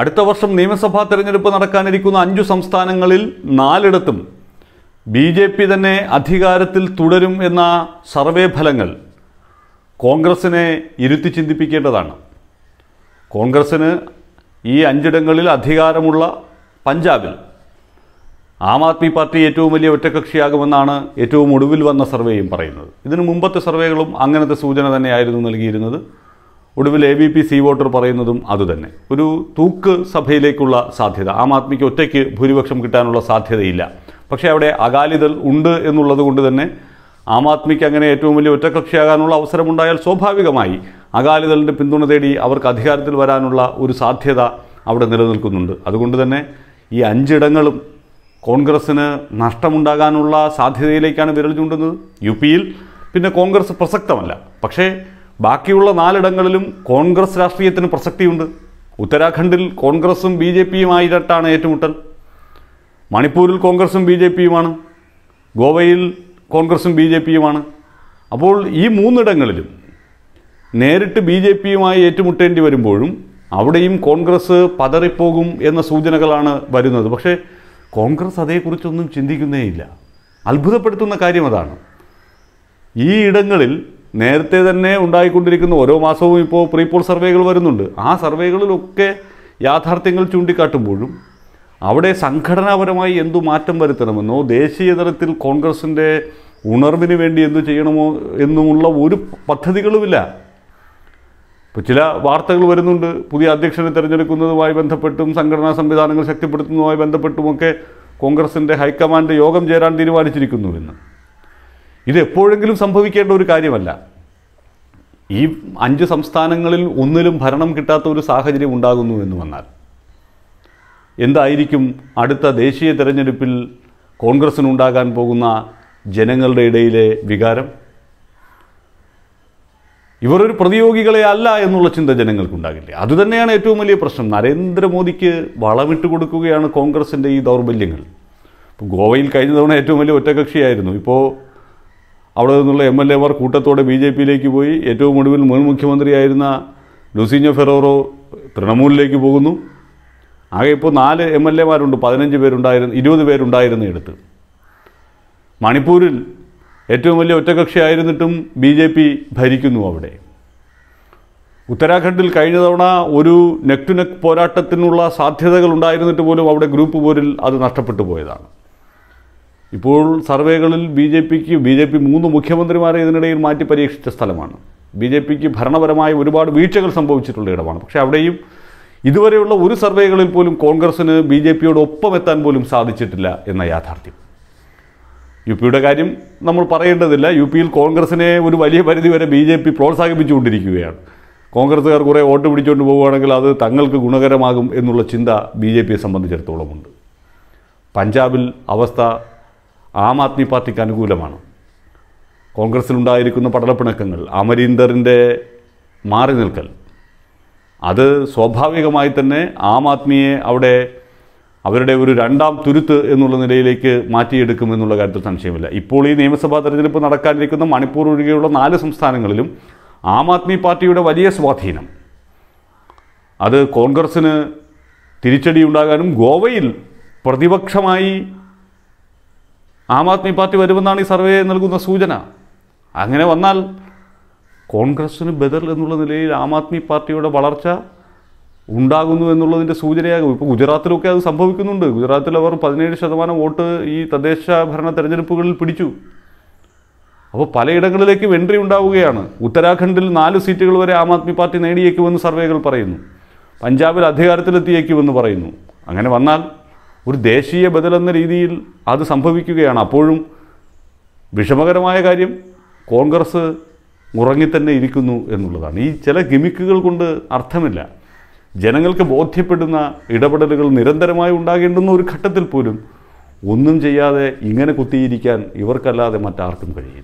അടുത്ത വർഷം നിയമസഭാ തെരഞ്ഞെടുപ്പ് നടക്കാനിരിക്കുന്ന അഞ്ചു സംസ്ഥാനങ്ങളിൽ നാലിടത്തും ബി ജെ പി തന്നെ അധികാരത്തിൽ തുടരും എന്ന സർവേ ഫലങ്ങൾ കോൺഗ്രസിനെ ഇരുത്തി ചിന്തിപ്പിക്കേണ്ടതാണ് കോൺഗ്രസ്സിന് ഈ അഞ്ചിടങ്ങളിൽ അധികാരമുള്ള പഞ്ചാബിൽ ആം ആദ്മി പാർട്ടി ഏറ്റവും വലിയ ഒറ്റകക്ഷിയാകുമെന്നാണ് ഏറ്റവും ഒടുവിൽ വന്ന സർവേയും പറയുന്നത് ഇതിനു മുമ്പത്തെ സർവേകളും അങ്ങനത്തെ സൂചന തന്നെയായിരുന്നു നൽകിയിരുന്നത് ഒടുവിൽ A B P C voter പറയുന്നതും അതുതന്നെ ഒരു തൂക്ക് സഭയിലേക്കുള്ള സാധ്യത ആം ആദ്മിക്ക് ഒറ്റയ്ക്ക് ഭൂരിപക്ഷം കിട്ടാനുള്ള സാധ്യതയില്ല പക്ഷേ അവിടെ അകാലിദൾ ഉണ്ട് എന്നുള്ളത് കൊണ്ട് തന്നെ ആം ആദ്മിക്ക് അങ്ങനെ ഏറ്റവും വലിയ ഒറ്റകക്ഷിയാകാനുള്ള അവസരമുണ്ടായാൽ സ്വാഭാവികമായി അകാലിദളിൻ്റെ പിന്തുണ തേടി അവർക്ക് അധികാരത്തിൽ വരാനുള്ള ഒരു സാധ്യത അവിടെ നിലനിൽക്കുന്നുണ്ട് അതുകൊണ്ട് തന്നെ ഈ അഞ്ചിടങ്ങളും കോൺഗ്രസ്സിന് നഷ്ടമുണ്ടാകാനുള്ള സാധ്യതയിലേക്കാണ് വിരൽ ചൂണ്ടുന്നത് യു പിയിൽ പിന്നെ കോൺഗ്രസ് പ്രസക്തമല്ല പക്ഷേ ബാക്കിയുള്ള നാലിടങ്ങളിലും കോൺഗ്രസ് രാഷ്ട്രീയത്തിന് പ്രസക്തിയുണ്ട് ഉത്തരാഖണ്ഡിൽ കോൺഗ്രസും ബി ജെ പിയുമായിട്ടാണ് ഏറ്റുമുട്ടൽ മണിപ്പൂരിൽ കോൺഗ്രസും ബി ജെ പിയുമാണ് ഗോവയിൽ കോൺഗ്രസും ബി ജെ പിയുമാണ് അപ്പോൾ ഈ മൂന്നിടങ്ങളിലും നേരിട്ട് ബി ജെ പിയുമായി ഏറ്റുമുട്ടേണ്ടി വരുമ്പോഴും അവിടെയും കോൺഗ്രസ് പതറിപ്പോകും എന്ന സൂചനകളാണ് വരുന്നത് പക്ഷേ കോൺഗ്രസ് അതേക്കുറിച്ചൊന്നും ചിന്തിക്കുന്നേയില്ല അത്ഭുതപ്പെടുത്തുന്ന കാര്യം അതാണ് ഈ ഇടങ്ങളിൽ നേരത്തെ തന്നെ ഉണ്ടായിക്കൊണ്ടിരിക്കുന്ന ഓരോ മാസവും ഇപ്പോൾ പ്രീപോൾ സർവേകൾ വരുന്നുണ്ട് ആ സർവേകളിലൊക്കെ യാഥാർത്ഥ്യങ്ങൾ ചൂണ്ടിക്കാട്ടുമ്പോഴും അവിടെ സംഘടനാപരമായി എന്തു മാറ്റം വരുത്തണമെന്നോ ദേശീയ തലത്തിൽ കോൺഗ്രസിൻ്റെ ഉണർവിന് വേണ്ടി എന്തു ചെയ്യണമോ എന്നുമുള്ള ഒരു പദ്ധതികളുമില്ല ഇപ്പോൾ ചില വാർത്തകൾ വരുന്നുണ്ട് പുതിയ അധ്യക്ഷനെ തിരഞ്ഞെടുക്കുന്നതുമായി ബന്ധപ്പെട്ടും സംഘടനാ സംവിധാനങ്ങൾ ശക്തിപ്പെടുത്തുന്നതുമായി ബന്ധപ്പെട്ടുമൊക്കെ കോൺഗ്രസിൻ്റെ ഹൈക്കമാൻഡ് യോഗം ചേരാൻ തീരുമാനിച്ചിരിക്കുന്നു എന്ന് ഇത് എപ്പോഴെങ്കിലും സംഭവിക്കേണ്ട ഒരു കാര്യമല്ല ഈ അഞ്ച് സംസ്ഥാനങ്ങളിൽ ഒന്നിലും ഭരണം കിട്ടാത്ത ഒരു സാഹചര്യം ഉണ്ടാകുന്നു എന്ന് വന്നാൽ എന്തായിരിക്കും അടുത്ത ദേശീയ തെരഞ്ഞെടുപ്പിൽ കോൺഗ്രസിനുണ്ടാകാൻ പോകുന്ന ജനങ്ങളുടെ ഇടയിലെ വികാരം ഇവരൊരു പ്രതിയോഗികളെ അല്ല എന്നുള്ള ചിന്ത ജനങ്ങൾക്കുണ്ടാകില്ലേ അതുതന്നെയാണ് ഏറ്റവും വലിയ പ്രശ്നം നരേന്ദ്രമോദിക്ക് വളമിട്ട് കൊടുക്കുകയാണ് കോൺഗ്രസിൻ്റെ ഈ ദൗർബല്യങ്ങൾ ഇപ്പോൾ ഗോവയിൽ കഴിഞ്ഞ തവണ ഏറ്റവും വലിയ ഒറ്റകക്ഷിയായിരുന്നു ഇപ്പോൾ അവിടെ നിന്നുള്ള എം എൽ മാർ കൂട്ടത്തോടെ ബി ജെ പിയിലേക്ക് പോയി ഏറ്റവും ഒടുവിൽ മുൻ മുഖ്യമന്ത്രിയായിരുന്ന ലുസിഞ്ഞോ ഫെറോറോ തൃണമൂലിലേക്ക് പോകുന്നു ആകെ ഇപ്പോൾ നാല് എം എൽ മാരുണ്ട് പതിനഞ്ച് പേരുണ്ടായിരുന്നു ഇരുപത് എടുത്ത് മണിപ്പൂരിൽ ഏറ്റവും വലിയ ആയിരുന്നിട്ടും ബി ജെ പി ഭരിക്കുന്നു അവിടെ ഉത്തരാഖണ്ഡിൽ കഴിഞ്ഞ തവണ ഒരു നെക്ക് ടു പോരാട്ടത്തിനുള്ള സാധ്യതകൾ ഉണ്ടായിരുന്നിട്ട് പോലും അവിടെ ഗ്രൂപ്പ് പോരിൽ അത് നഷ്ടപ്പെട്ടു പോയതാണ് ഇപ്പോൾ സർവേകളിൽ ബി ജെ പിക്ക് ബി ജെ പി മൂന്ന് മുഖ്യമന്ത്രിമാരെ ഇതിനിടയിൽ മാറ്റി പരീക്ഷിച്ച സ്ഥലമാണ് ബി ജെ പിക്ക് ഭരണപരമായ ഒരുപാട് വീഴ്ചകൾ സംഭവിച്ചിട്ടുള്ള ഇടമാണ് പക്ഷേ അവിടെയും ഇതുവരെയുള്ള ഒരു സർവേകളിൽ പോലും കോൺഗ്രസ്സിന് ബി ജെ പിയോടൊപ്പം എത്താൻ പോലും സാധിച്ചിട്ടില്ല എന്ന യാഥാർത്ഥ്യം യു പിയുടെ കാര്യം നമ്മൾ പറയേണ്ടതില്ല യു പിയിൽ കോൺഗ്രസിനെ ഒരു വലിയ വരെ ബി ജെ പി പ്രോത്സാഹിപ്പിച്ചുകൊണ്ടിരിക്കുകയാണ് കോൺഗ്രസ്സുകാർ കുറേ വോട്ട് പിടിച്ചുകൊണ്ട് പോവുകയാണെങ്കിൽ അത് തങ്ങൾക്ക് ഗുണകരമാകും എന്നുള്ള ചിന്ത ബി ജെ പിയെ സംബന്ധിച്ചിടത്തോളമുണ്ട് പഞ്ചാബിൽ അവസ്ഥ ആം ആദ്മി പാർട്ടിക്ക് അനുകൂലമാണ് കോൺഗ്രസ്സിലുണ്ടായിരിക്കുന്ന പടലപ്പിണക്കങ്ങൾ അമരീന്ദറിൻ്റെ മാറി നിൽക്കൽ അത് സ്വാഭാവികമായി തന്നെ ആം ആദ്മിയെ അവിടെ അവരുടെ ഒരു രണ്ടാം തുരുത്ത് എന്നുള്ള നിലയിലേക്ക് മാറ്റിയെടുക്കുമെന്നുള്ള കാര്യത്തിൽ സംശയമില്ല ഇപ്പോൾ ഈ നിയമസഭാ തെരഞ്ഞെടുപ്പ് നടക്കാനിരിക്കുന്ന മണിപ്പൂർ ഒഴികെയുള്ള നാല് സംസ്ഥാനങ്ങളിലും ആം ആദ്മി പാർട്ടിയുടെ വലിയ സ്വാധീനം അത് കോൺഗ്രസ്സിന് തിരിച്ചടിയുണ്ടാകാനും ഗോവയിൽ പ്രതിപക്ഷമായി ആം ആദ്മി പാർട്ടി വരുമെന്നാണ് ഈ സർവേ നൽകുന്ന സൂചന അങ്ങനെ വന്നാൽ കോൺഗ്രസ്സിന് ബദൽ എന്നുള്ള നിലയിൽ ആം ആദ്മി പാർട്ടിയുടെ വളർച്ച ഉണ്ടാകുന്നു എന്നുള്ളതിൻ്റെ സൂചനയാകും ഇപ്പോൾ ഗുജറാത്തിലൊക്കെ അത് സംഭവിക്കുന്നുണ്ട് ഗുജറാത്തിൽ അവർ പതിനേഴ് ശതമാനം വോട്ട് ഈ തദ്ദേശ ഭരണ തെരഞ്ഞെടുപ്പുകളിൽ പിടിച്ചു അപ്പോൾ പലയിടങ്ങളിലേക്കും എൻട്രി ഉണ്ടാവുകയാണ് ഉത്തരാഖണ്ഡിൽ നാല് സീറ്റുകൾ വരെ ആം ആദ്മി പാർട്ടി നേടിയേക്കുമെന്ന് സർവേകൾ പറയുന്നു പഞ്ചാബിൽ അധികാരത്തിലെത്തിയേക്കുമെന്ന് പറയുന്നു അങ്ങനെ വന്നാൽ ഒരു ദേശീയ ബദലെന്ന രീതിയിൽ അത് സംഭവിക്കുകയാണ് അപ്പോഴും വിഷമകരമായ കാര്യം കോൺഗ്രസ് ഉറങ്ങിത്തന്നെ ഇരിക്കുന്നു എന്നുള്ളതാണ് ഈ ചില ഗിമിക്കുകൾ കൊണ്ട് അർത്ഥമില്ല ജനങ്ങൾക്ക് ബോധ്യപ്പെടുന്ന ഇടപെടലുകൾ നിരന്തരമായി ഉണ്ടാകേണ്ടുന്ന ഒരു ഘട്ടത്തിൽ പോലും ഒന്നും ചെയ്യാതെ ഇങ്ങനെ കുത്തിയിരിക്കാൻ ഇവർക്കല്ലാതെ മറ്റാർക്കും കഴിയും